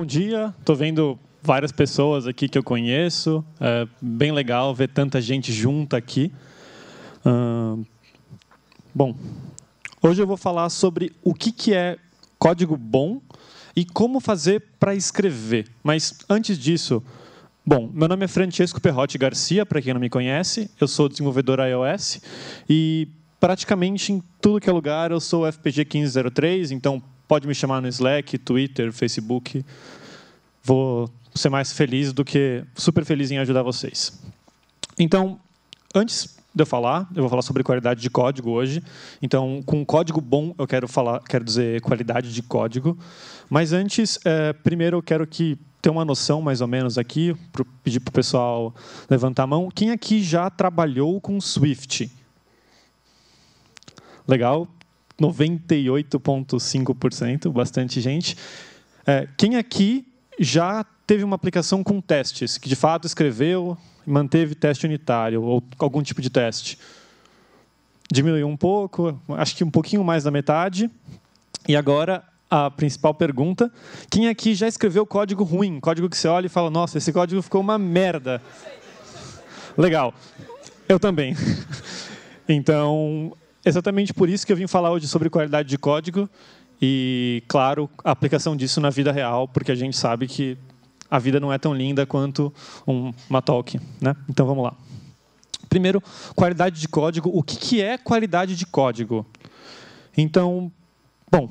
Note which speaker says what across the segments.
Speaker 1: bom dia. Estou vendo várias pessoas aqui que eu conheço. É bem legal ver tanta gente junta aqui. bom, hoje eu vou falar sobre o que, que é código bom e como fazer para escrever. Mas antes disso, bom, meu nome é Francesco Perrotti Garcia, para quem não me conhece, eu sou desenvolvedor iOS e praticamente em tudo que é lugar eu sou FPG 1503, então Pode me chamar no Slack, Twitter, Facebook. Vou ser mais feliz do que super feliz em ajudar vocês. Então, antes de eu falar, eu vou falar sobre qualidade de código hoje. Então, com código bom, eu quero falar, quero dizer qualidade de código. Mas antes, é, primeiro eu quero que ter uma noção mais ou menos aqui, pro, pedir para o pessoal levantar a mão. Quem aqui já trabalhou com Swift? Legal, 98,5%, bastante gente. É, quem aqui já teve uma aplicação com testes, que de fato escreveu e manteve teste unitário ou algum tipo de teste? Diminuiu um pouco, acho que um pouquinho mais da metade. E agora a principal pergunta: quem aqui já escreveu código ruim? Código que você olha e fala: nossa, esse código ficou uma merda. Legal, eu também. Então, Exatamente por isso que eu vim falar hoje sobre qualidade de código e, claro, a aplicação disso na vida real, porque a gente sabe que a vida não é tão linda quanto uma talk. Né? Então, vamos lá. Primeiro, qualidade de código. O que é qualidade de código? Então, bom,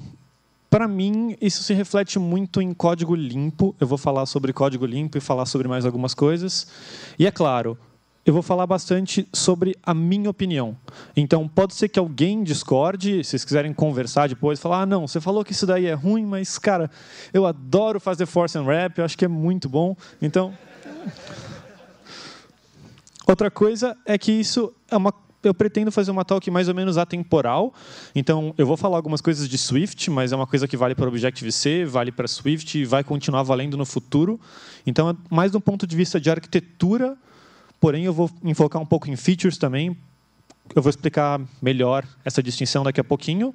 Speaker 1: para mim, isso se reflete muito em código limpo. Eu vou falar sobre código limpo e falar sobre mais algumas coisas. E é claro, eu vou falar bastante sobre a minha opinião. Então, pode ser que alguém discorde, se vocês quiserem conversar depois, falar: ah, não, você falou que isso daí é ruim, mas, cara, eu adoro fazer force and rap, eu acho que é muito bom. Então. Outra coisa é que isso é uma eu pretendo fazer uma talk mais ou menos atemporal. Então, eu vou falar algumas coisas de Swift, mas é uma coisa que vale para Objective-C, vale para Swift e vai continuar valendo no futuro. Então, é mais do ponto de vista de arquitetura Porém, eu vou enfocar um pouco em features também. Eu vou explicar melhor essa distinção daqui a pouquinho.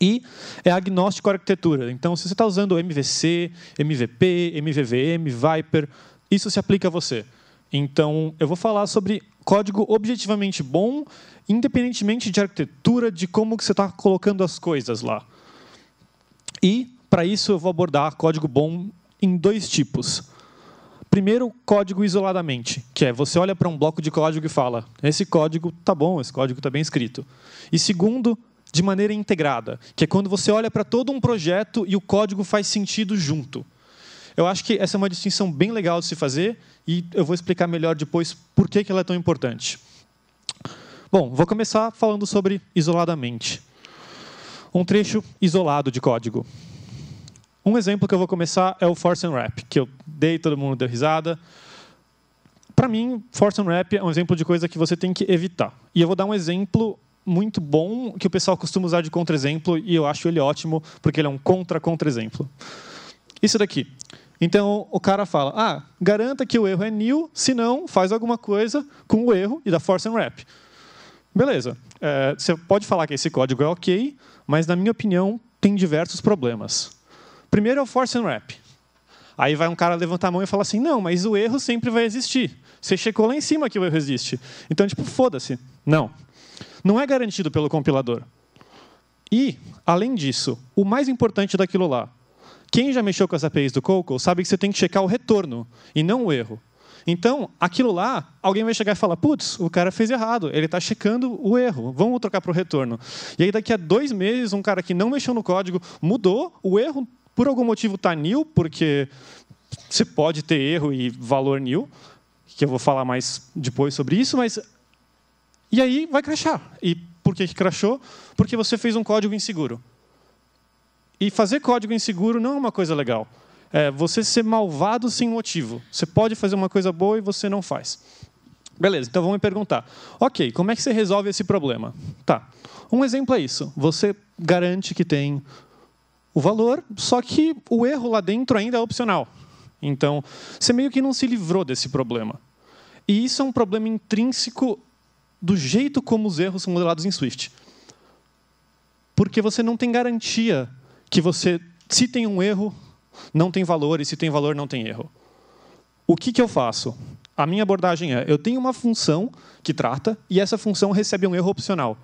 Speaker 1: E é agnóstico à arquitetura. Então, se você está usando MVC, MVP, MVVM, Viper, isso se aplica a você. Então, eu vou falar sobre código objetivamente bom, independentemente de arquitetura, de como que você está colocando as coisas lá. E, para isso, eu vou abordar código bom em dois tipos primeiro código isoladamente, que é você olha para um bloco de código e fala: esse código tá bom, esse código tá bem escrito. E segundo, de maneira integrada, que é quando você olha para todo um projeto e o código faz sentido junto. Eu acho que essa é uma distinção bem legal de se fazer e eu vou explicar melhor depois por que ela é tão importante. Bom, vou começar falando sobre isoladamente. Um trecho isolado de código. Um exemplo que eu vou começar é o Force and que eu dei, todo mundo deu risada. Para mim, Force and é um exemplo de coisa que você tem que evitar. E eu vou dar um exemplo muito bom que o pessoal costuma usar de contra-exemplo e eu acho ele ótimo porque ele é um contra-contra-exemplo. Isso daqui. Então o cara fala: ah, garanta que o erro é new, se não, faz alguma coisa com o erro e dá force and Beleza. É, você pode falar que esse código é ok, mas na minha opinião tem diversos problemas. Primeiro é o force and wrap. Aí vai um cara levantar a mão e falar assim: não, mas o erro sempre vai existir. Você checou lá em cima que o erro existe. Então, tipo, foda-se. Não. Não é garantido pelo compilador. E, além disso, o mais importante daquilo lá. Quem já mexeu com as APIs do Coco sabe que você tem que checar o retorno e não o erro. Então, aquilo lá, alguém vai chegar e falar: putz, o cara fez errado, ele está checando o erro, vamos trocar para o retorno. E aí, daqui a dois meses, um cara que não mexeu no código mudou, o erro por algum motivo está nil, porque você pode ter erro e valor nil, que eu vou falar mais depois sobre isso, mas e aí vai crashar. E por que, que crashou? Porque você fez um código inseguro. E fazer código inseguro não é uma coisa legal. É você ser malvado sem motivo. Você pode fazer uma coisa boa e você não faz. Beleza, então vão me perguntar. Ok, como é que você resolve esse problema? Tá. Um exemplo é isso. Você garante que tem o valor, só que o erro lá dentro ainda é opcional. Então, você meio que não se livrou desse problema. E isso é um problema intrínseco do jeito como os erros são modelados em Swift. Porque você não tem garantia que você, se tem um erro, não tem valor, e se tem valor, não tem erro. O que, que eu faço? A minha abordagem é: eu tenho uma função que trata, e essa função recebe um erro opcional.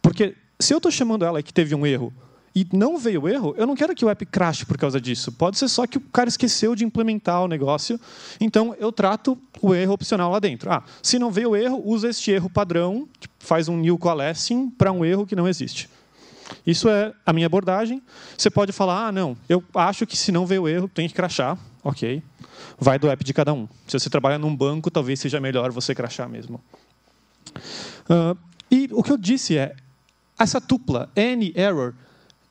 Speaker 1: Porque se eu estou chamando ela que teve um erro e não veio o erro, eu não quero que o app crache por causa disso. Pode ser só que o cara esqueceu de implementar o negócio. Então, eu trato o erro opcional lá dentro. Ah, se não veio o erro, usa este erro padrão, faz um new coalescing para um erro que não existe. Isso é a minha abordagem. Você pode falar, ah, não, eu acho que se não veio o erro, tem que crachar. Ok. Vai do app de cada um. Se você trabalha num banco, talvez seja melhor você crachar mesmo. Uh, e o que eu disse é, essa tupla, any error,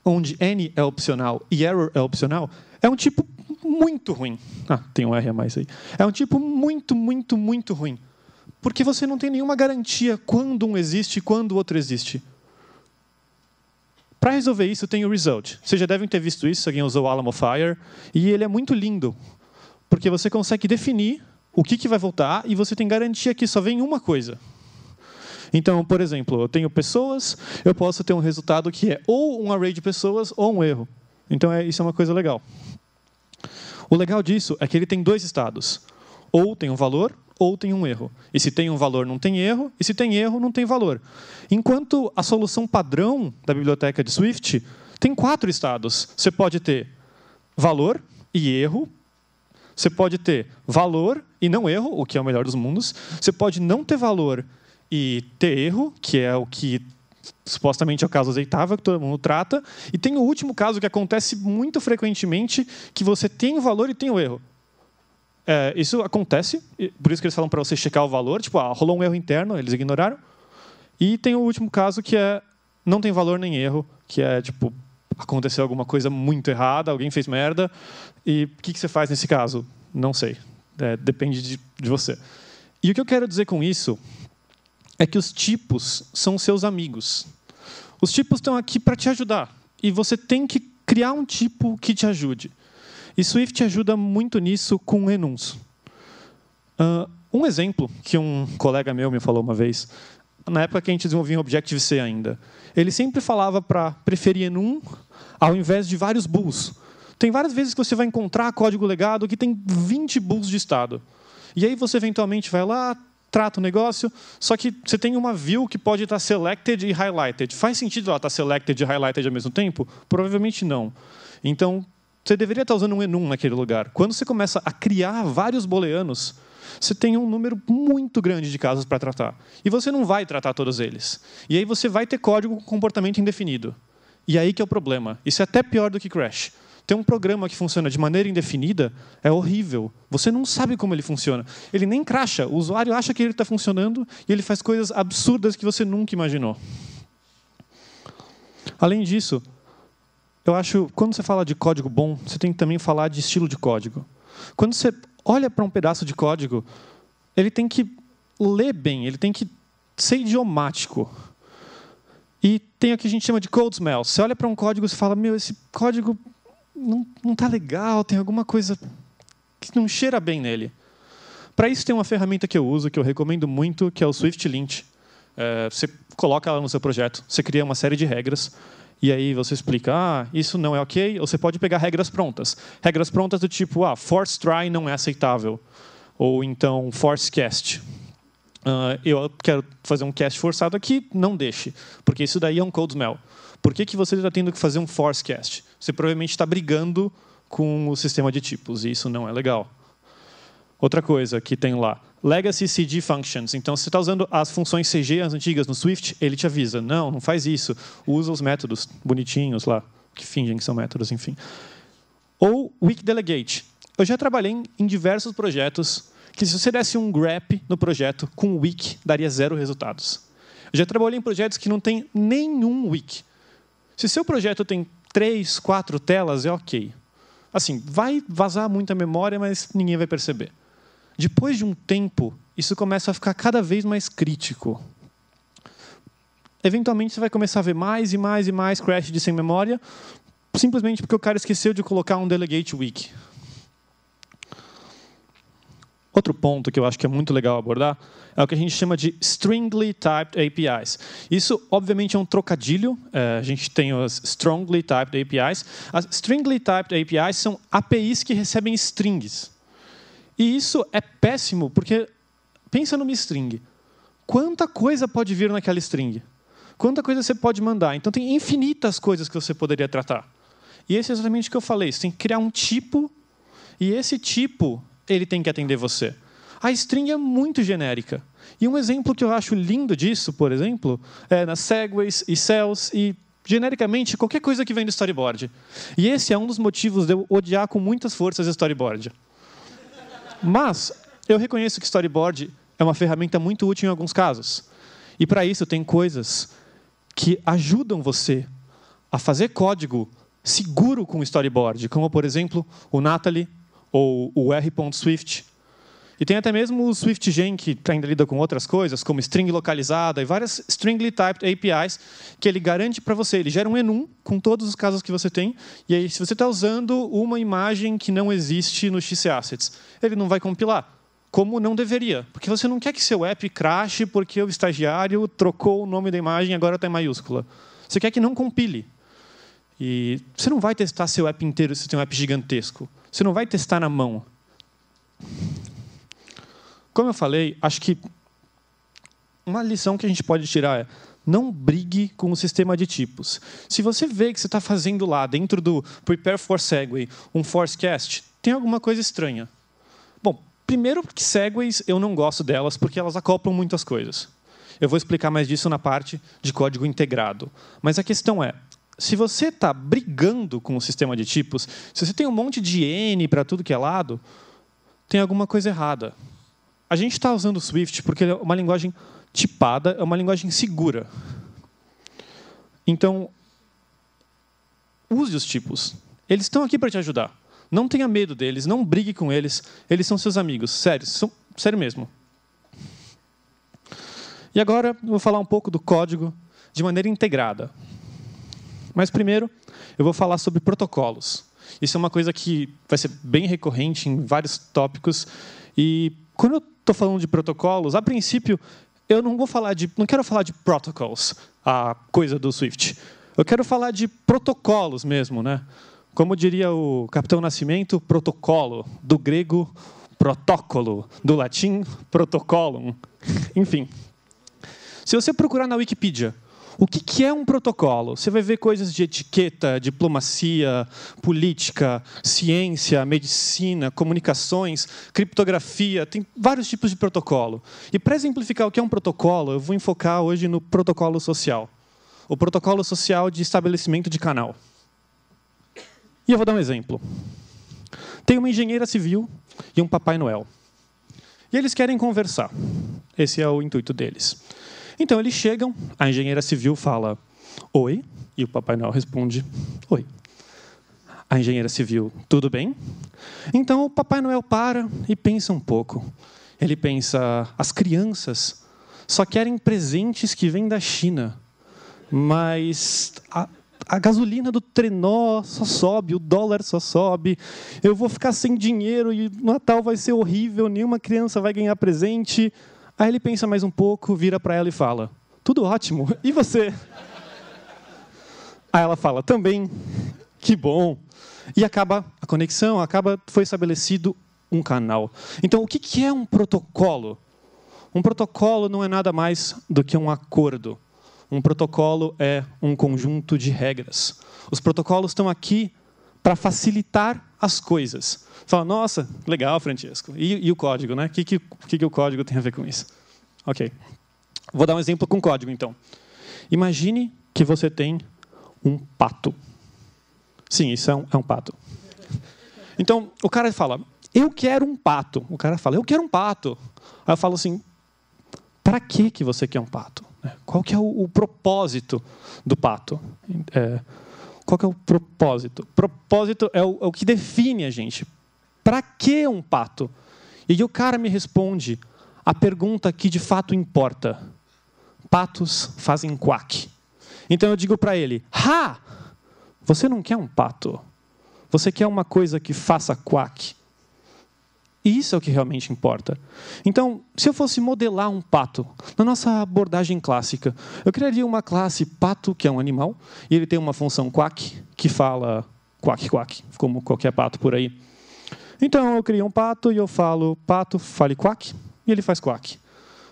Speaker 1: onde N é opcional e error é opcional, é um tipo muito ruim. Ah, tem um R a mais aí. É um tipo muito, muito, muito ruim. Porque você não tem nenhuma garantia quando um existe e quando o outro existe. Para resolver isso, tem o result. Vocês já devem ter visto isso, alguém usou o Alamo Fire. E ele é muito lindo, porque você consegue definir o que, que vai voltar e você tem garantia que só vem uma coisa. Então, por exemplo, eu tenho pessoas, eu posso ter um resultado que é ou um array de pessoas ou um erro. Então, é, isso é uma coisa legal. O legal disso é que ele tem dois estados. Ou tem um valor, ou tem um erro. E se tem um valor, não tem erro. E se tem erro, não tem valor. Enquanto a solução padrão da biblioteca de Swift tem quatro estados. Você pode ter valor e erro. Você pode ter valor e não erro, o que é o melhor dos mundos. Você pode não ter valor e ter erro, que é o que supostamente é o caso aceitável que todo mundo trata, e tem o último caso que acontece muito frequentemente, que você tem o valor e tem o erro. É, isso acontece, por isso que eles falam para você checar o valor, tipo, ah, rolou um erro interno, eles ignoraram. E tem o último caso que é não tem valor nem erro, que é tipo aconteceu alguma coisa muito errada, alguém fez merda, e o que, que, você faz nesse caso? Não sei, é, depende de, de você. E o que eu quero dizer com isso é que os tipos são seus amigos. Os tipos estão aqui para te ajudar e você tem que criar um tipo que te ajude. E Swift ajuda muito nisso com enums. Uh, ah, um exemplo que um colega meu me falou uma vez, na época que a gente desenvolvia em Objective-C ainda, ele sempre falava para preferir enum ao invés de vários bulls. Tem várias vezes que você vai encontrar código legado que tem 20 bulls de estado. E aí você eventualmente vai lá, trata o negócio, só que você tem uma view que pode estar selected e highlighted. Faz sentido ela estar selected e highlighted ao mesmo tempo? Provavelmente não. Então, você deveria estar usando um enum naquele lugar. Quando você começa a criar vários booleanos, você tem um número muito grande de casos para tratar. E você não vai tratar todos eles. E aí você vai ter código com comportamento indefinido. E aí que é o problema. Isso é até pior do que crash. Ter um programa que funciona de maneira indefinida é horrível. Você não sabe como ele funciona. Ele nem cracha. O usuário acha que ele está funcionando e ele faz coisas absurdas que você nunca imaginou. Além disso, eu acho, quando você fala de código bom, você tem que também falar de estilo de código. Quando você olha para um pedaço de código, ele tem que ler bem, ele tem que ser idiomático. E tem o que a gente chama de code smell. Você olha para um código e fala, meu, esse código não, não tá legal, tem alguma coisa que não cheira bem nele. Para isso tem uma ferramenta que eu uso, que eu recomendo muito, que é o Swift Lint. É, você coloca ela no seu projeto, você cria uma série de regras, e aí você explica, ah, isso não é ok, ou você pode pegar regras prontas. Regras prontas do tipo, ah, force try não é aceitável, ou então force cast. Uh, eu quero fazer um cast forçado aqui, não deixe, porque isso daí é um code smell. Por que, que você está tendo que fazer um force cast? Você provavelmente está brigando com o sistema de tipos, e isso não é legal. Outra coisa que tem lá, legacy CD functions. Então, se você está usando as funções CG as antigas no Swift, ele te avisa. Não, não faz isso. Usa os métodos bonitinhos lá, que fingem que são métodos, enfim. Ou weak delegate. Eu já trabalhei em diversos projetos que se você desse um grep no projeto com weak, daria zero resultados. Eu já trabalhei em projetos que não tem nenhum weak. Se seu projeto tem três, quatro telas, é ok. Assim, vai vazar muita memória, mas ninguém vai perceber. Depois de um tempo, isso começa a ficar cada vez mais crítico. Eventualmente, você vai começar a ver mais e mais e mais crash de sem memória, simplesmente porque o cara esqueceu de colocar um delegate weak. Outro ponto que eu acho que é muito legal abordar é o que a gente chama de Stringly Typed APIs. Isso, obviamente, é um trocadilho. É, a gente tem as Strongly Typed APIs. As Stringly Typed APIs são APIs que recebem strings. E isso é péssimo, porque pensa numa string. Quanta coisa pode vir naquela string? Quanta coisa você pode mandar? Então, tem infinitas coisas que você poderia tratar. E esse é exatamente o que eu falei. Você tem que criar um tipo, e esse tipo ele tem que atender você. A string é muito genérica. E um exemplo que eu acho lindo disso, por exemplo, é nas segways e cells e genericamente qualquer coisa que vem do storyboard. E esse é um dos motivos de eu odiar com muitas forças o storyboard. Mas eu reconheço que storyboard é uma ferramenta muito útil em alguns casos. E para isso tem coisas que ajudam você a fazer código seguro com o storyboard, como por exemplo, o Natalie ou o R.Swift. E tem até mesmo o SwiftGen, que ainda lida com outras coisas, como string localizada e várias stringly typed APIs, que ele garante para você. Ele gera um enum com todos os casos que você tem. E aí, se você está usando uma imagem que não existe no Assets ele não vai compilar, como não deveria. Porque você não quer que seu app crashe porque o estagiário trocou o nome da imagem e agora está em maiúscula. Você quer que não compile. E você não vai testar seu app inteiro se tem um app gigantesco. Você não vai testar na mão. Como eu falei, acho que uma lição que a gente pode tirar é não brigue com o sistema de tipos. Se você vê que você está fazendo lá, dentro do Prepare for Segway, um cast, tem alguma coisa estranha. Bom, primeiro porque Segways eu não gosto delas, porque elas acoplam muitas coisas. Eu vou explicar mais disso na parte de código integrado. Mas a questão é, se você está brigando com o sistema de tipos, se você tem um monte de N para tudo que é lado, tem alguma coisa errada. A gente está usando o Swift porque ele é uma linguagem tipada, é uma linguagem segura. Então, use os tipos. Eles estão aqui para te ajudar. Não tenha medo deles, não brigue com eles. Eles são seus amigos, sério, são, sério mesmo. E agora vou falar um pouco do código de maneira integrada. Mas primeiro, eu vou falar sobre protocolos. Isso é uma coisa que vai ser bem recorrente em vários tópicos. E quando eu estou falando de protocolos, a princípio, eu não vou falar de, não quero falar de protocols, a coisa do Swift. Eu quero falar de protocolos mesmo, né? Como diria o Capitão Nascimento, protocolo, do grego protocolo, do latim protocolum. Enfim. Se você procurar na Wikipedia o que, que, é um protocolo? Você vai ver coisas de etiqueta, diplomacia, política, ciência, medicina, comunicações, criptografia, tem vários tipos de protocolo. E para exemplificar o que é um protocolo, eu vou enfocar hoje no protocolo social. O protocolo social de estabelecimento de canal. E eu vou dar um exemplo. Tem uma engenheira civil e um Papai Noel. E eles querem conversar. Esse é o intuito deles. Então eles chegam, a engenheira civil fala: Oi, e o Papai Noel responde: Oi. A engenheira civil: Tudo bem? Então o Papai Noel para e pensa um pouco. Ele pensa: As crianças só querem presentes que vêm da China, mas a, a gasolina do trenó só sobe, o dólar só sobe, eu vou ficar sem dinheiro e o Natal vai ser horrível, nenhuma criança vai ganhar presente. Aí ele pensa mais um pouco, vira para ela e fala: Tudo ótimo, e você? Aí ela fala: Também, que bom. E acaba a conexão, acaba foi estabelecido um canal. Então, o que é um protocolo? Um protocolo não é nada mais do que um acordo. Um protocolo é um conjunto de regras. Os protocolos estão aqui para facilitar as coisas. Você fala, nossa, legal, Francesco. E, e o código, né? O que, que, que o código tem a ver com isso? Ok. Vou dar um exemplo com código, então. Imagine que você tem um pato. Sim, isso é um, é um pato. Então, o cara fala, eu quero um pato. O cara fala, eu quero um pato. Aí eu falo assim, para que, que você quer um pato? Né? Qual que é o, o propósito do pato? É, qual é o propósito? Propósito é o, é o que define a gente. Para que um pato? E o cara me responde a pergunta que de fato importa. Patos fazem quack. Então eu digo para ele: "Ha! Você não quer um pato. Você quer uma coisa que faça quack." E isso é o que realmente importa. Então, se eu fosse modelar um pato, na nossa abordagem clássica, eu criaria uma classe pato, que é um animal, e ele tem uma função quack, que fala quack, quack, como qualquer pato por aí. Então, eu crio um pato e eu falo, pato, fale quack, e ele faz quack.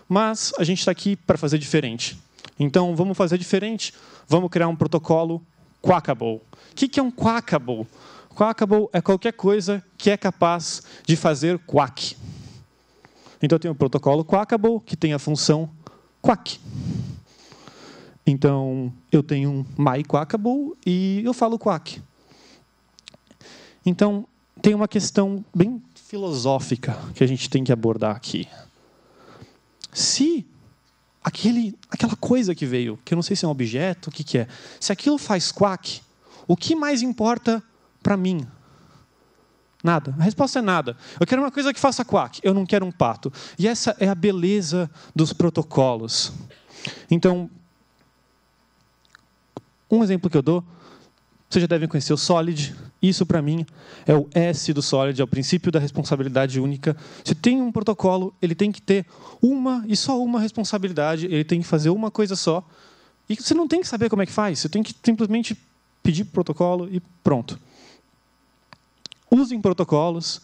Speaker 1: Mas a gente está aqui para fazer diferente. Então, vamos fazer diferente, vamos criar um protocolo quackable. O que é um quackable? Quackable é qualquer coisa que é capaz de fazer quack. Então, eu tenho o protocolo Quackable, que tem a função quack. Então, eu tenho um myQuackable e eu falo quack. Então, tem uma questão bem filosófica que a gente tem que abordar aqui. Se aquele, aquela coisa que veio, que eu não sei se é um objeto, o que, que é, se aquilo faz quack, o que mais importa para mim? Nada. A resposta é nada. Eu quero uma coisa que faça quack. Eu não quero um pato. E essa é a beleza dos protocolos. Então, um exemplo que eu dou, vocês já devem conhecer o SOLID. Isso, para mim, é o S do SOLID, é o princípio da responsabilidade única. Se tem um protocolo, ele tem que ter uma e só uma responsabilidade, ele tem que fazer uma coisa só. E você não tem que saber como é que faz, você tem que simplesmente pedir protocolo e pronto usem protocolos.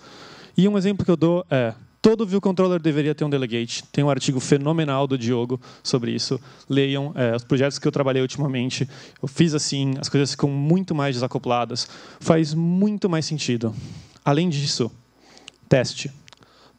Speaker 1: E um exemplo que eu dou é: todo view controller deveria ter um delegate. Tem um artigo fenomenal do Diogo sobre isso. Leiam é, os projetos que eu trabalhei ultimamente. Eu fiz assim, as coisas ficam muito mais desacopladas. Faz muito mais sentido. Além disso, teste.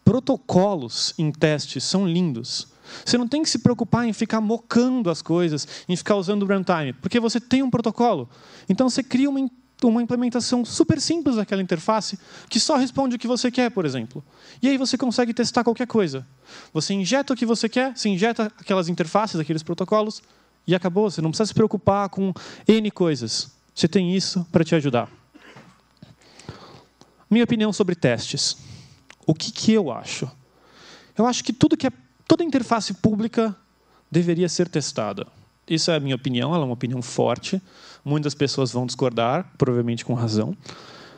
Speaker 1: Protocolos em teste são lindos. Você não tem que se preocupar em ficar mocando as coisas, em ficar usando o runtime, porque você tem um protocolo. Então você cria uma uma implementação super simples daquela interface que só responde o que você quer, por exemplo. E aí você consegue testar qualquer coisa. Você injeta o que você quer, se injeta aquelas interfaces, aqueles protocolos, e acabou. Você não precisa se preocupar com N coisas. Você tem isso para te ajudar. Minha opinião sobre testes. O que, que eu acho? Eu acho que tudo que é, toda interface pública deveria ser testada. Isso é a minha opinião, ela é uma opinião forte. Muitas pessoas vão discordar, provavelmente com razão.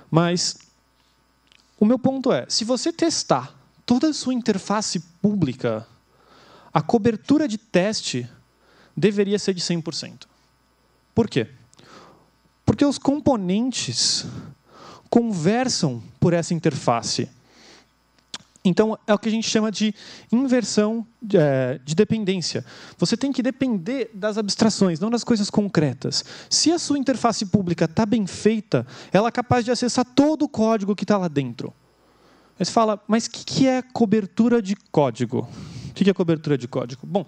Speaker 1: Mas o meu ponto é: se você testar toda a sua interface pública, a cobertura de teste deveria ser de 100%. Por quê? Porque os componentes conversam por essa interface. Então, é o que a gente chama de inversão é, de dependência. Você tem que depender das abstrações, não das coisas concretas. Se a sua interface pública está bem feita, ela é capaz de acessar todo o código que está lá dentro. Aí você fala, mas o que, que é cobertura de código? O que, que é cobertura de código? Bom,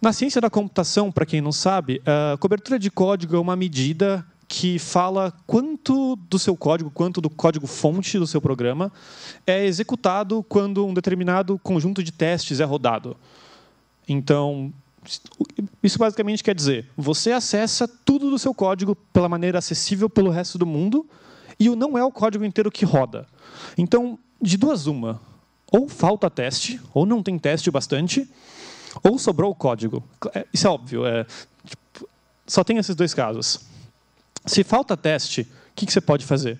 Speaker 1: na ciência da computação, para quem não sabe, a eh, cobertura de código é uma medida que fala quanto do seu código, quanto do código-fonte do seu programa é executado quando um determinado conjunto de testes é rodado. Então, isso basicamente quer dizer, você acessa tudo do seu código pela maneira acessível pelo resto do mundo, e o não é o código inteiro que roda. Então, de duas uma, ou falta teste, ou não tem teste bastante, ou sobrou o código. É, isso é óbvio, é, tipo, só tem esses dois casos. Se falta teste, o que, que você pode fazer?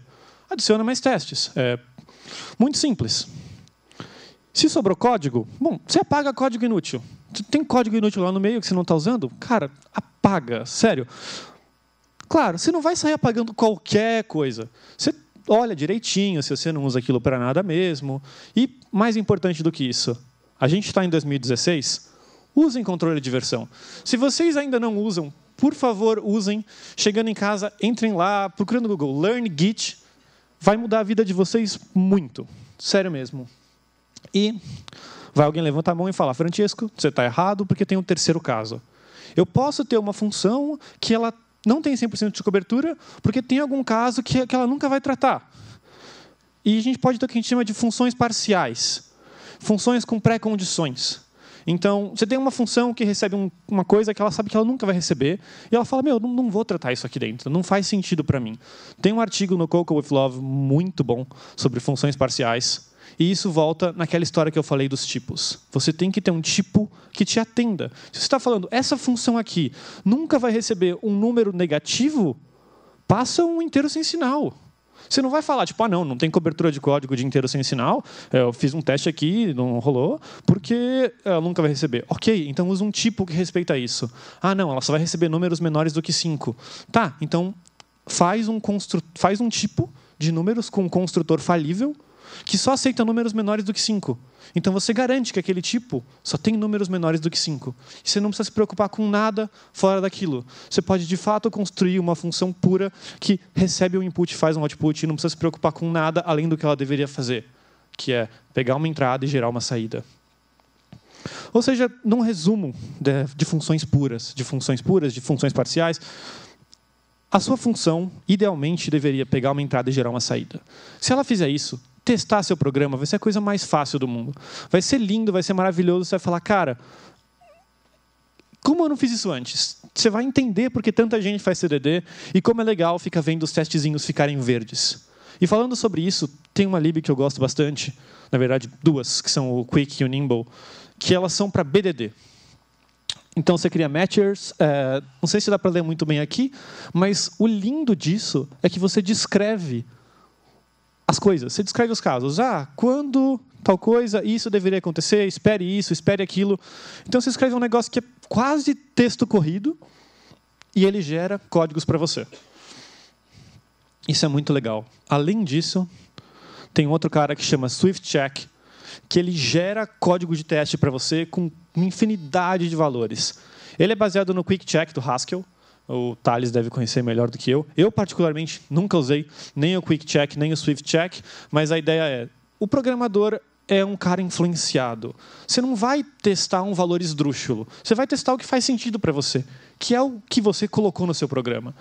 Speaker 1: Adiciona mais testes. É muito simples. Se sobrou código, bom, você apaga código inútil. Tem código inútil lá no meio que você não está usando? Cara, apaga, sério. Claro, você não vai sair apagando qualquer coisa. Você olha direitinho se você não usa aquilo para nada mesmo. E, mais importante do que isso, a gente está em 2016, usem controle de versão. Se vocês ainda não usam, por favor, usem. Chegando em casa, entrem lá, procurando no Google, Learn Git. Vai mudar a vida de vocês muito. Sério mesmo. E vai alguém levantar a mão e falar, Francesco, você está errado porque tem um terceiro caso. Eu posso ter uma função que ela não tem 100% de cobertura, porque tem algum caso que, que ela nunca vai tratar. E a gente pode ter o que a gente chama de funções parciais. Funções com pré-condições. Então, você tem uma função que recebe um, uma coisa que ela sabe que ela nunca vai receber, e ela fala: Meu, não, não vou tratar isso aqui dentro, não faz sentido para mim. Tem um artigo no Cocoa with Love muito bom sobre funções parciais, e isso volta naquela história que eu falei dos tipos. Você tem que ter um tipo que te atenda. Se você está falando, essa função aqui nunca vai receber um número negativo, passa um inteiro sem sinal. Você não vai falar, tipo, ah, não, não tem cobertura de código o dia inteiro sem sinal, é, eu fiz um teste aqui, não rolou, porque ela nunca vai receber. Ok, então usa um tipo que respeita isso. Ah, não, ela só vai receber números menores do que 5. Tá, então faz um, constru... faz um tipo de números com um construtor falível que só aceita números menores do que 5. Então você garante que aquele tipo só tem números menores do que 5. E você não precisa se preocupar com nada fora daquilo. Você pode de fato construir uma função pura que recebe um input, faz um output e não precisa se preocupar com nada além do que ela deveria fazer, que é pegar uma entrada e gerar uma saída. Ou seja, num resumo de, de funções puras, de funções puras, de funções parciais, a sua função, idealmente, deveria pegar uma entrada e gerar uma saída. Se ela fizer isso, testar seu programa, vai ser a coisa mais fácil do mundo. Vai ser lindo, vai ser maravilhoso, você vai falar, cara, como eu não fiz isso antes? Você vai entender porque tanta gente faz CDD e como é legal fica vendo os testezinhos ficarem verdes. E falando sobre isso, tem uma lib que eu gosto bastante, na verdade duas, que são o Quick e o Nimble, que elas são para BDD. Então você cria matchers. É, não sei se dá para ler muito bem aqui, mas o lindo disso é que você descreve as coisas, você descreve os casos. Ah, quando tal coisa, isso deveria acontecer, espere isso, espere aquilo. Então você escreve um negócio que é quase texto corrido e ele gera códigos para você. Isso é muito legal. Além disso, tem outro cara que chama Swift Check, que ele gera código de teste para você com uma infinidade de valores. Ele é baseado no Quick Check do Haskell, o Thales deve conhecer melhor do que eu. Eu, particularmente, nunca usei nem o Quick Check, nem o Swift Check, mas a ideia é: o programador é um cara influenciado. Você não vai testar um valor esdrúxulo. Você vai testar o que faz sentido para você, que é o que você colocou no seu programa.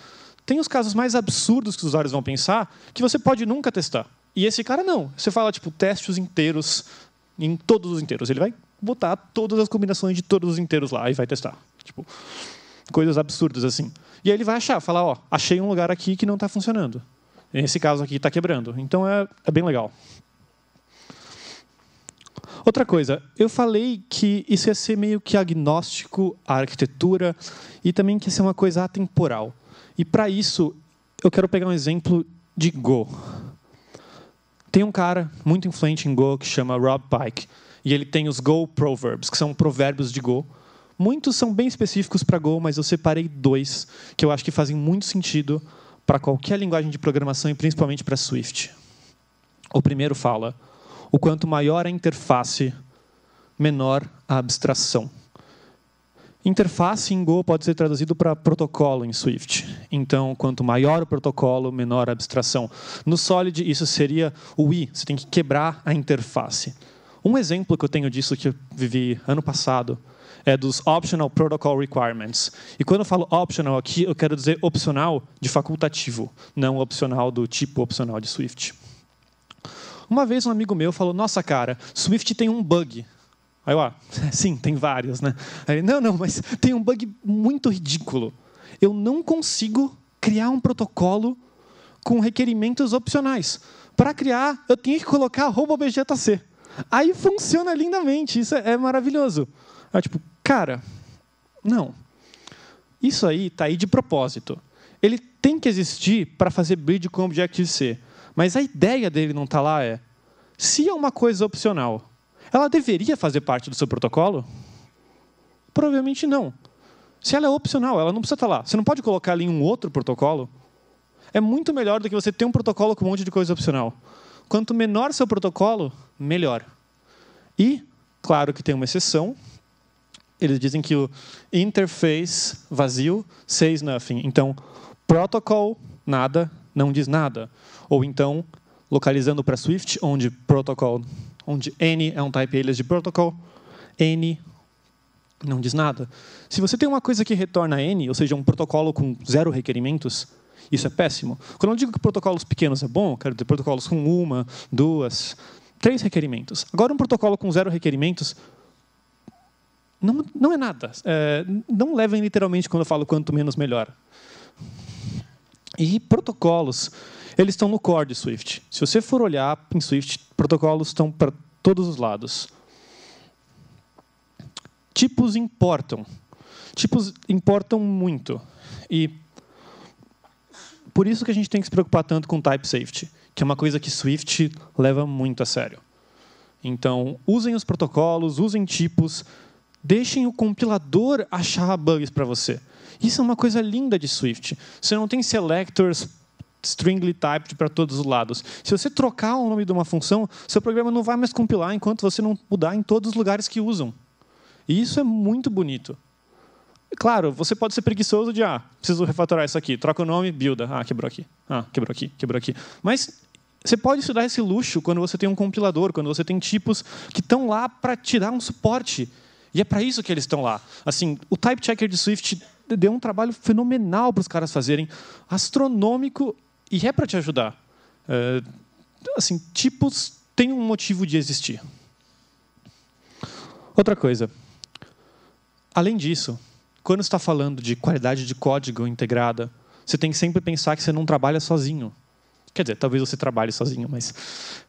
Speaker 1: Tem os casos mais absurdos que os usuários vão pensar que você pode nunca testar. E esse cara não. Você fala, tipo, teste os inteiros em todos os inteiros. Ele vai botar todas as combinações de todos os inteiros lá e vai testar. Tipo, coisas absurdas assim. E aí ele vai achar, falar, ó, achei um lugar aqui que não está funcionando. Nesse caso aqui está quebrando. Então é, é bem legal. Outra coisa, eu falei que isso ia ser meio que agnóstico à arquitetura e também que ia ser uma coisa atemporal. E para isso, eu quero pegar um exemplo de Go. Tem um cara muito influente em Go que chama Rob Pike, e ele tem os Go Proverbs, que são provérbios de Go, Muitos são bem específicos para Go, mas eu separei dois que eu acho que fazem muito sentido para qualquer linguagem de programação e principalmente para Swift. O primeiro fala: o quanto maior a interface, menor a abstração. Interface em Go pode ser traduzido para protocolo em Swift. Então, quanto maior o protocolo, menor a abstração. No Solid, isso seria o I, você tem que quebrar a interface. Um exemplo que eu tenho disso que eu vivi ano passado é, dos Optional Protocol Requirements. E quando eu falo optional aqui, eu quero dizer opcional de facultativo, não opcional do tipo opcional de Swift. Uma vez um amigo meu falou: Nossa, cara, Swift tem um bug. Aí eu, ah, sim, tem vários, né? Aí, não, não, mas tem um bug muito ridículo. Eu não consigo criar um protocolo com requerimentos opcionais. Para criar, eu tenho que colocar arroba C. Aí funciona lindamente, isso é maravilhoso. Eu, tipo, cara, não. Isso aí está aí de propósito. Ele tem que existir para fazer bridge com Objective-C. Mas a ideia dele não está lá é, se é uma coisa opcional, ela deveria fazer parte do seu protocolo? Provavelmente não. Se ela é opcional, ela não precisa estar tá lá. Você não pode colocar ali em um outro protocolo. É muito melhor do que você ter um protocolo com um monte de coisa opcional. Quanto menor seu protocolo, melhor. E, claro que tem uma exceção, eles dizem que o interface vazio says nothing. É então, protocol, nada, não diz nada. Ou então, localizando para Swift, onde protocol, onde n é um type alias de protocol, n não diz nada. Se você tem uma coisa que retorna n, ou seja, um protocolo com zero requerimentos, isso é péssimo. Quando eu digo que protocolos pequenos é bom, quero ter protocolos com uma, duas, três requerimentos. Agora, um protocolo com zero requerimentos não, não é nada. É, não levem literalmente quando eu falo quanto menos melhor. E protocolos, eles estão no core de Swift. Se você for olhar em Swift, protocolos estão para todos os lados. Tipos importam. Tipos importam muito. E por isso que a gente tem que se preocupar tanto com type safety, que é uma coisa que Swift leva muito a sério. Então, usem os protocolos, usem tipos, Deixem o compilador achar bugs para você. Isso é uma coisa linda de Swift. Você não tem selectors stringly typed para todos os lados. Se você trocar o nome de uma função, seu programa não vai mais compilar enquanto você não mudar em todos os lugares que usam. E isso é muito bonito. Claro, você pode ser preguiçoso de, ah, preciso refatorar isso aqui, troca o nome, builda, ah, quebrou aqui, ah, quebrou aqui, quebrou aqui. Mas você pode se dar esse luxo quando você tem um compilador, quando você tem tipos que estão lá para te dar um suporte e é para isso que eles estão lá. Assim, o type checker de Swift deu um trabalho fenomenal para os caras fazerem, astronômico, e é para te ajudar. É, assim, tipos têm um motivo de existir. Outra coisa. Além disso, quando está falando de qualidade de código integrada, você tem que sempre pensar que você não trabalha sozinho. Quer dizer, talvez você trabalhe sozinho, mas.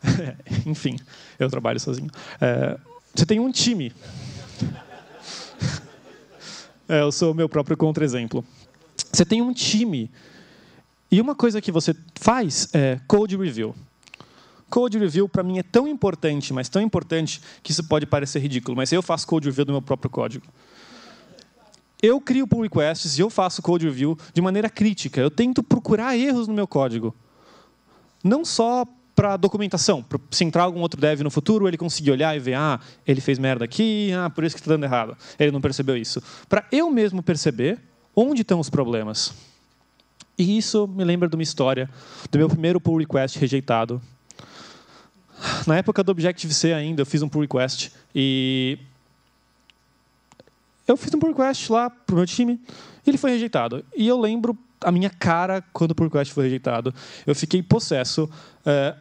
Speaker 1: Enfim, eu trabalho sozinho. É, você tem um time é, eu sou o meu próprio contra-exemplo. Você tem um time. E uma coisa que você faz é code review. Code review, para mim, é tão importante, mas tão importante, que isso pode parecer ridículo, mas eu faço code review do meu próprio código. Eu crio pull requests e eu faço code review de maneira crítica. Eu tento procurar erros no meu código. Não só para documentação, para se entrar algum outro dev no futuro, ele conseguir olhar e ver, ah, ele fez merda aqui, ah, por isso que está dando errado. Ele não percebeu isso. Para eu mesmo perceber onde estão os problemas. E isso me lembra de uma história do meu primeiro pull request rejeitado. Na época do Objective-C ainda, eu fiz um pull request e eu fiz um pull request lá pro meu time e ele foi rejeitado. E eu lembro a minha cara quando o pull request foi rejeitado. Eu fiquei possesso. Eh,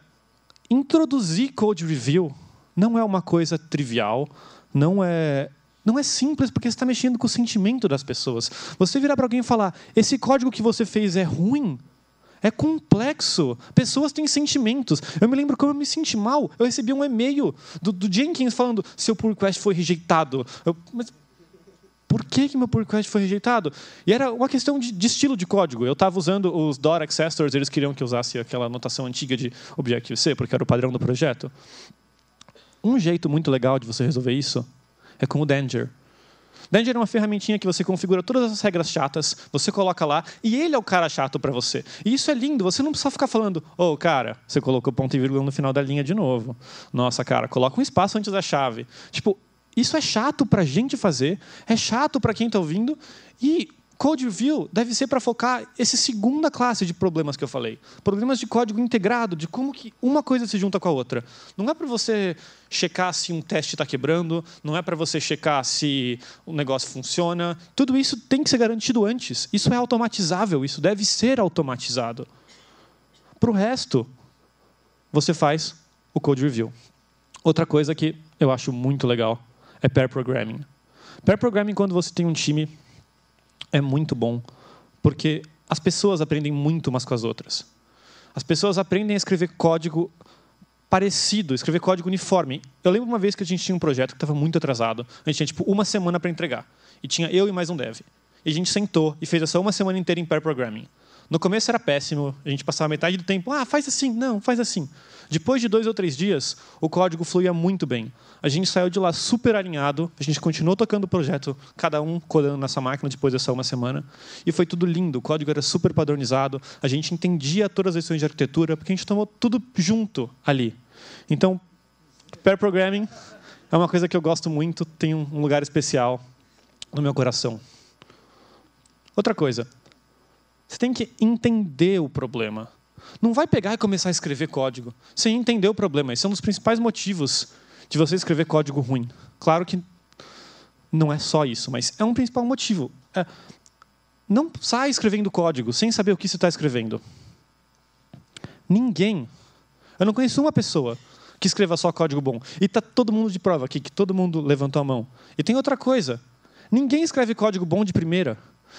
Speaker 1: introduzir code review não é uma coisa trivial, não é não é simples porque você está mexendo com o sentimento das pessoas. Você virar para alguém e falar: esse código que você fez é ruim, é complexo. Pessoas têm sentimentos. Eu me lembro como eu me senti mal. Eu recebi um e-mail do, do Jenkins falando: seu pull request foi rejeitado. Eu, mas por que, que meu pull request foi rejeitado? E era uma questão de, de estilo de código. Eu estava usando os DOR accessors, eles queriam que eu usasse aquela notação antiga de Objective-C, porque era o padrão do projeto. Um jeito muito legal de você resolver isso é com o Danger. Danger é uma ferramentinha que você configura todas as regras chatas, você coloca lá e ele é o cara chato para você. E isso é lindo, você não precisa ficar falando, ô oh, cara, você colocou ponto e vírgula no final da linha de novo. Nossa, cara, coloca um espaço antes da chave. Tipo, isso é chato para a gente fazer, é chato para quem está ouvindo, e Code Review deve ser para focar essa segunda classe de problemas que eu falei. Problemas de código integrado, de como que uma coisa se junta com a outra. Não é para você checar se um teste está quebrando, não é para você checar se o negócio funciona. Tudo isso tem que ser garantido antes. Isso é automatizável, isso deve ser automatizado. Para o resto, você faz o Code Review. Outra coisa que eu acho muito legal é pair programming. Pair programming, quando você tem um time, é muito bom, porque as pessoas aprendem muito umas com as outras. As pessoas aprendem a escrever código parecido, escrever código uniforme. Eu lembro uma vez que a gente tinha um projeto que estava muito atrasado, a gente tinha tipo uma semana para entregar, e tinha eu e mais um dev. E a gente sentou e fez essa uma semana inteira em pair programming. No começo era péssimo, a gente passava metade do tempo, ah, faz assim, não, faz assim. Depois de dois ou três dias, o código fluía muito bem. A gente saiu de lá super alinhado, a gente continuou tocando o projeto, cada um codando nessa máquina depois dessa uma semana, e foi tudo lindo, o código era super padronizado, a gente entendia todas as lições de arquitetura, porque a gente tomou tudo junto ali. Então, pair programming é uma coisa que eu gosto muito, tem um lugar especial no meu coração. Outra coisa, você tem que entender o problema. Não vai pegar e começar a escrever código sem entender o problema. Esse é um dos principais motivos de você escrever código ruim. Claro que não é só isso, mas é um principal motivo. É, não sai escrevendo código sem saber o que você está escrevendo. Ninguém. Eu não conheço uma pessoa que escreva só código bom. E está todo mundo de prova aqui, que todo mundo levantou a mão. E tem outra coisa. Ninguém escreve código bom de primeira.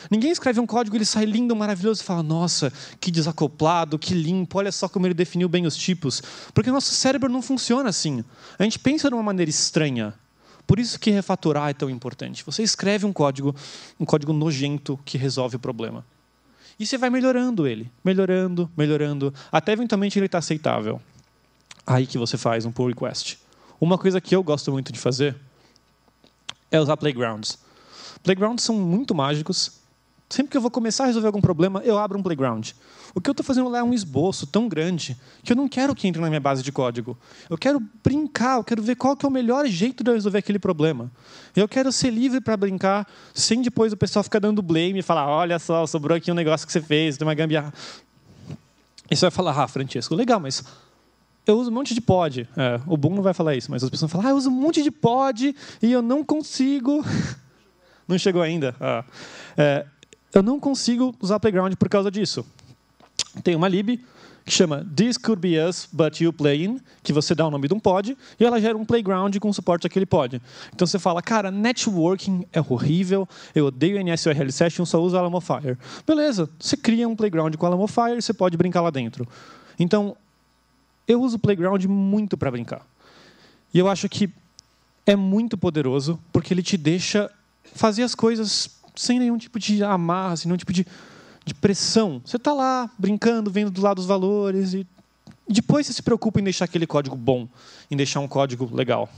Speaker 1: Ninguém escreve um código, ele sai lindo, maravilhoso e fala: nossa, que desacoplado, que limpo, olha só como ele definiu bem os tipos. Porque o nosso cérebro não funciona assim. A gente pensa de uma maneira estranha. Por isso que refaturar é tão importante. Você escreve um código, um código nojento que resolve o problema. E você vai melhorando ele, melhorando, melhorando, até eventualmente ele está aceitável. Aí que você faz um pull request. Uma coisa que eu gosto muito de fazer é usar playgrounds. Playgrounds são muito mágicos Sempre que eu vou começar a resolver algum problema, eu abro um playground. O que eu estou fazendo lá é um esboço tão grande que eu não quero que entre na minha base de código. Eu quero brincar, eu quero ver qual que é o melhor jeito de eu resolver aquele problema. Eu quero ser livre para brincar, sem depois o pessoal ficar dando blame e falar: olha só, sobrou aqui um negócio que você fez, tem uma gambiarra. E você vai falar: ah, Francesco, legal, mas eu uso um monte de pod. É, o Boom não vai falar isso, mas as pessoas falam: ah, eu uso um monte de pod e eu não consigo. Não chegou ainda. Ah. É, eu não consigo usar Playground por causa disso. Tem uma lib que chama This Could Be Us, But You Playing, que você dá o nome de um pod, e ela gera um playground com suporte àquele pod. Então você fala, cara, networking é horrível, eu odeio NSURL Session, só uso Alamofire. Beleza, você cria um playground com Alamofire, você pode brincar lá dentro. Então, eu uso playground muito para brincar. E eu acho que é muito poderoso, porque ele te deixa fazer as coisas sem nenhum tipo de amarra, sem nenhum tipo de, de pressão. Você está lá brincando, vendo do lado os valores e depois você se preocupa em deixar aquele código bom, em deixar um código legal.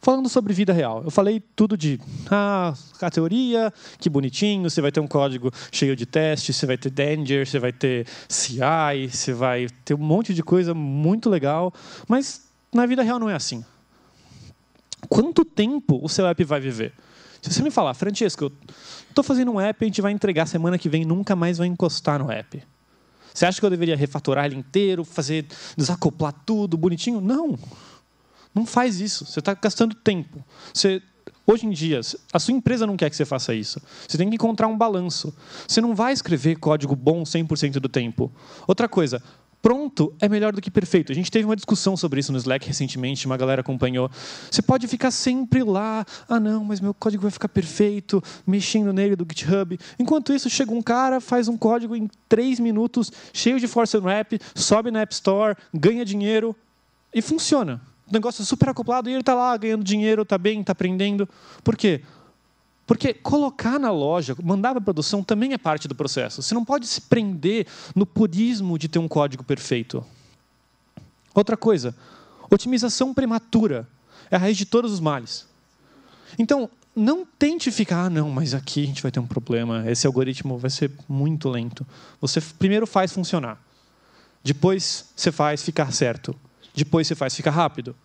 Speaker 1: Falando sobre vida real, eu falei tudo de ah, a teoria, que bonitinho, você vai ter um código cheio de testes, você vai ter danger, você vai ter CI, você vai ter um monte de coisa muito legal, mas na vida real não é assim. Quanto tempo o seu app vai viver? Se você me falar, Francesco, eu fazendo um app, a gente vai entregar semana que vem, nunca mais vai encostar no app. Você acha que eu deveria refatorar ele inteiro, fazer desacoplar tudo bonitinho? Não. Não faz isso. Você está gastando tempo. Você Hoje em dia, a sua empresa não quer que você faça isso. Você tem que encontrar um balanço. Você não vai escrever código bom 100% do tempo. Outra coisa, pronto é melhor do que perfeito. A gente teve uma discussão sobre isso no Slack recentemente, uma galera acompanhou. Você pode ficar sempre lá, ah não, mas meu código vai ficar perfeito, mexendo nele do GitHub. Enquanto isso, chega um cara, faz um código em três minutos, cheio de force and wrap, sobe na App Store, ganha dinheiro e funciona. O negócio é super acoplado e ele está lá ganhando dinheiro, está bem, está aprendendo. Por quê? Porque colocar na loja, mandar para a produção também é parte do processo. Você não pode se prender no purismo de ter um código perfeito. Outra coisa, otimização prematura é a raiz de todos os males. Então, não tente ficar, ah, não, mas aqui a gente vai ter um problema, esse algoritmo vai ser muito lento. Você primeiro faz funcionar. Depois você faz ficar certo. Depois você faz ficar rápido.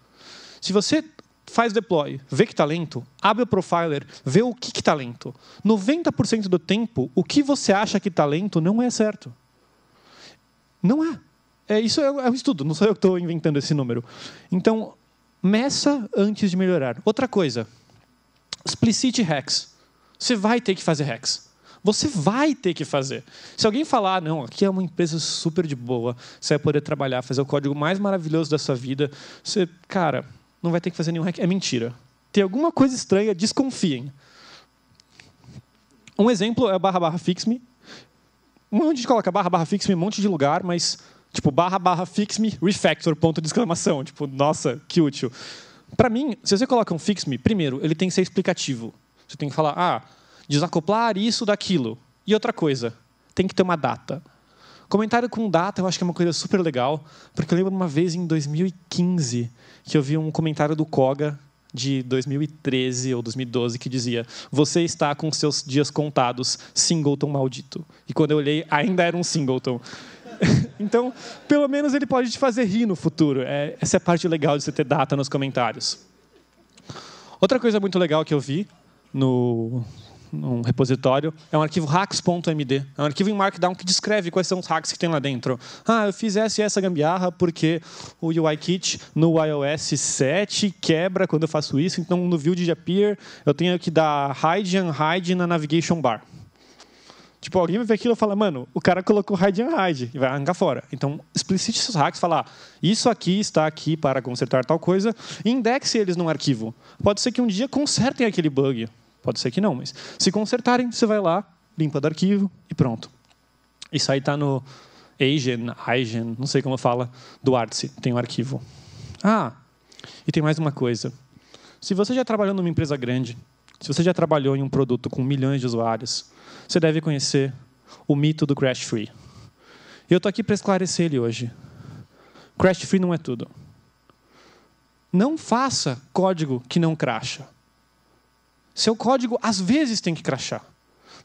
Speaker 1: Se você faz deploy, vê que talento, tá lento, abre o profiler, vê o que, talento. Tá lento. 90% do tempo, o que você acha que talento tá lento não é certo. Não é. é isso é, é um estudo, não sou eu que estou inventando esse número. Então, meça antes de melhorar. Outra coisa, explicit hacks. Você vai ter que fazer hacks. Você vai ter que fazer. Se alguém falar, ah, não, aqui é uma empresa super de boa, você vai poder trabalhar, fazer o código mais maravilhoso da sua vida, você, cara, não vai ter que fazer nenhum hack. É mentira. Tem alguma coisa estranha, desconfiem. Um exemplo é barra barra fixme. Onde a gente coloca barra barra fixme em um monte de lugar, mas tipo barra barra fixme refactor, ponto de exclamação. Tipo, nossa, que útil. Para mim, se você coloca um fixme, primeiro, ele tem que ser explicativo. Você tem que falar, ah, desacoplar isso daquilo. E outra coisa, tem que ter uma data. Comentário com data eu acho que é uma coisa super legal, porque eu lembro uma vez em 2015 que eu vi um comentário do Koga de 2013 ou 2012 que dizia: Você está com seus dias contados, Singleton maldito. E quando eu olhei, ainda era um Singleton. então, pelo menos ele pode te fazer rir no futuro. É, essa é a parte legal de você ter data nos comentários. Outra coisa muito legal que eu vi no um repositório, é um arquivo hacks.md. É um arquivo em Markdown que descreve quais são os hacks que tem lá dentro. Ah, eu fiz essa e essa gambiarra porque o UIKit no iOS 7 quebra quando eu faço isso, então no view de appear eu tenho que dar hide and hide na navigation bar. Tipo, alguém vê aquilo e fala, mano, o cara colocou hide and hide e vai arrancar fora. Então, explicite seus hacks, falar, ah, isso aqui está aqui para consertar tal coisa, e indexe eles num arquivo. Pode ser que um dia consertem aquele bug. Pode ser que não, mas se consertarem, você vai lá, limpa do arquivo e pronto. Isso aí está no Agen, Agen, não sei como fala, do Artsy, tem um arquivo. Ah, e tem mais uma coisa. Se você já trabalhou numa empresa grande, se você já trabalhou em um produto com milhões de usuários, você deve conhecer o mito do crash free. E eu estou aqui para esclarecer ele hoje. Crash free não é tudo. Não faça código que não crasha. Seu código às vezes tem que crachar.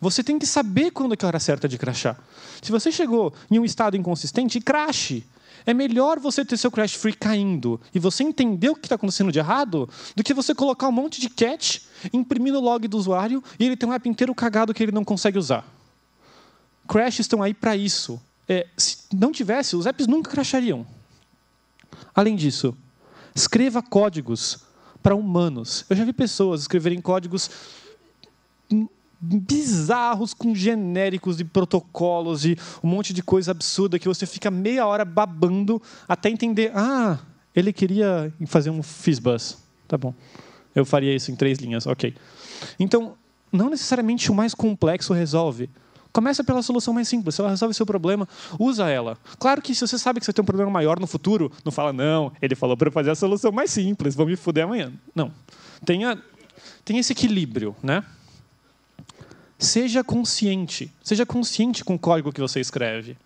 Speaker 1: Você tem que saber quando é, é a hora certa de crachar. Se você chegou em um estado inconsistente, crache. É melhor você ter seu crash free caindo e você entender o que está acontecendo de errado do que você colocar um monte de catch, imprimir no log do usuário e ele tem um app inteiro cagado que ele não consegue usar. Crashes estão aí para isso. É, se não tivesse, os apps nunca crashariam. Além disso, escreva códigos para humanos. Eu já vi pessoas escreverem códigos bizarros com genéricos de protocolos, e um monte de coisa absurda que você fica meia hora babando até entender, ah, ele queria fazer um fizzbuzz. Tá bom. Eu faria isso em três linhas, ok. Então, não necessariamente o mais complexo resolve. Começa pela solução mais simples. Se ela resolve seu problema, usa ela. Claro que se você sabe que você tem um problema maior no futuro, não fala, não, ele falou para fazer a solução mais simples, vou me fuder amanhã. Não. Tenha, tenha esse equilíbrio, né? Seja consciente. Seja consciente com o código que você escreve.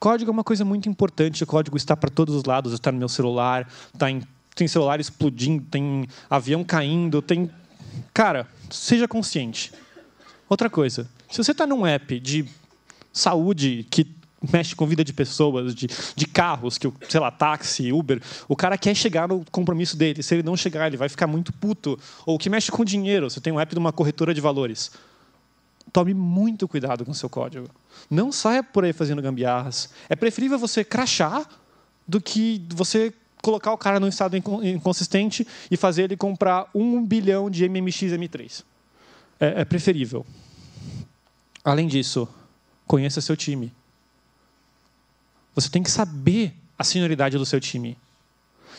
Speaker 1: Código é uma coisa muito importante. O código está para todos os lados. Está no meu celular, está em, tem celular explodindo, tem avião caindo, tem... Cara, seja consciente. Outra coisa, se você está num app de saúde que mexe com vida de pessoas, de, de carros, que sei lá, táxi, Uber, o cara quer chegar no compromisso dele. Se ele não chegar, ele vai ficar muito puto. Ou que mexe com dinheiro, você tem um app de uma corretora de valores. Tome muito cuidado com seu código. Não saia por aí fazendo gambiarras. É preferível você crachar do que você colocar o cara num estado inconsistente e fazer ele comprar um bilhão de MMX M3 é, é preferível. Além disso, conheça seu time. Você tem que saber a senioridade do seu time.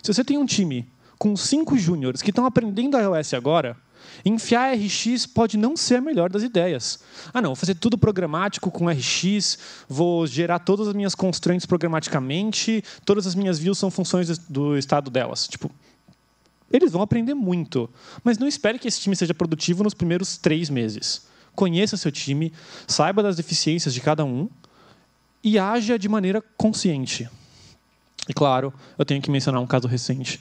Speaker 1: Se você tem um time com cinco júniores que estão aprendendo a iOS agora, enfiar RX pode não ser a melhor das ideias. Ah, não, vou fazer tudo programático com RX, vou gerar todas as minhas constraints programaticamente, todas as minhas views são funções do estado delas. Tipo, eles vão aprender muito, mas não espere que esse time seja produtivo nos primeiros três meses. Conheça seu time, saiba das deficiências de cada um e haja de maneira consciente. E claro, eu tenho que mencionar um caso recente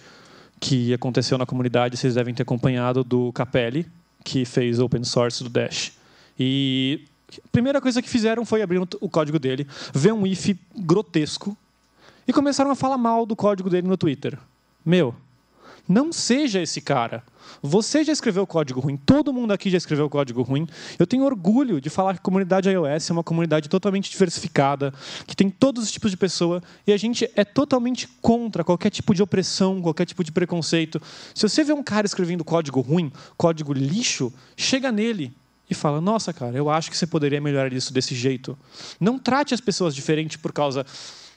Speaker 1: que aconteceu na comunidade, vocês devem ter acompanhado, do Capelli, que fez open source do Dash. E a primeira coisa que fizeram foi abrir o código dele, ver um if grotesco e começaram a falar mal do código dele no Twitter. Meu, não seja esse cara. Você já escreveu código ruim, todo mundo aqui já escreveu código ruim. Eu tenho orgulho de falar que a comunidade iOS é uma comunidade totalmente diversificada, que tem todos os tipos de pessoa, e a gente é totalmente contra qualquer tipo de opressão, qualquer tipo de preconceito. Se você vê um cara escrevendo código ruim, código lixo, chega nele, e fala: Nossa, cara, eu acho que você poderia melhorar isso desse jeito. Não trate as pessoas diferente por causa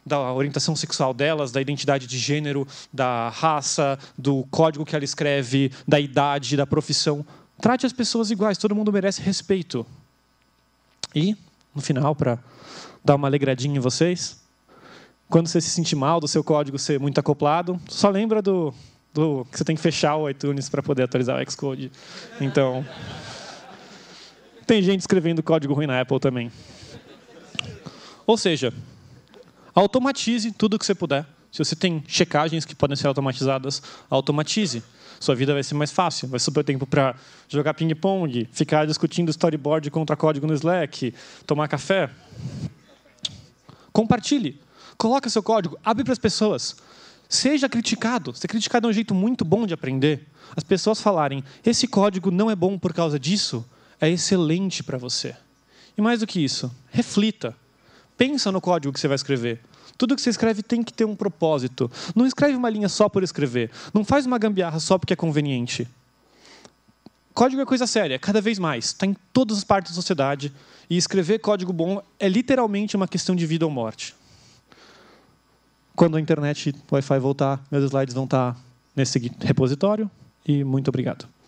Speaker 1: da orientação sexual delas, da identidade de gênero, da raça, do código que ela escreve, da idade, da profissão. Trate as pessoas iguais, todo mundo merece respeito. E, no final, para dar uma alegradinha em vocês, quando você se sentir mal do seu código ser muito acoplado, só lembra do, do que você tem que fechar o iTunes para poder atualizar o Xcode. Então, tem gente escrevendo código ruim na Apple também. Ou seja, Automatize tudo o que você puder. Se você tem checagens que podem ser automatizadas, automatize. Sua vida vai ser mais fácil. Vai sobrar tempo para jogar ping-pong, ficar discutindo storyboard contra código no Slack, tomar café. Compartilhe. Coloque seu código, abre para as pessoas. Seja criticado. Ser criticado é um jeito muito bom de aprender. As pessoas falarem: esse código não é bom por causa disso, é excelente para você. E mais do que isso, reflita pensa no código que você vai escrever. Tudo que você escreve tem que ter um propósito. Não escreve uma linha só por escrever. Não faz uma gambiarra só porque é conveniente. Código é coisa séria, cada vez mais. Está em todas as partes da sociedade. E escrever código bom é literalmente uma questão de vida ou morte. Quando a internet e o Wi-Fi voltar, meus slides vão estar nesse repositório. E muito obrigado.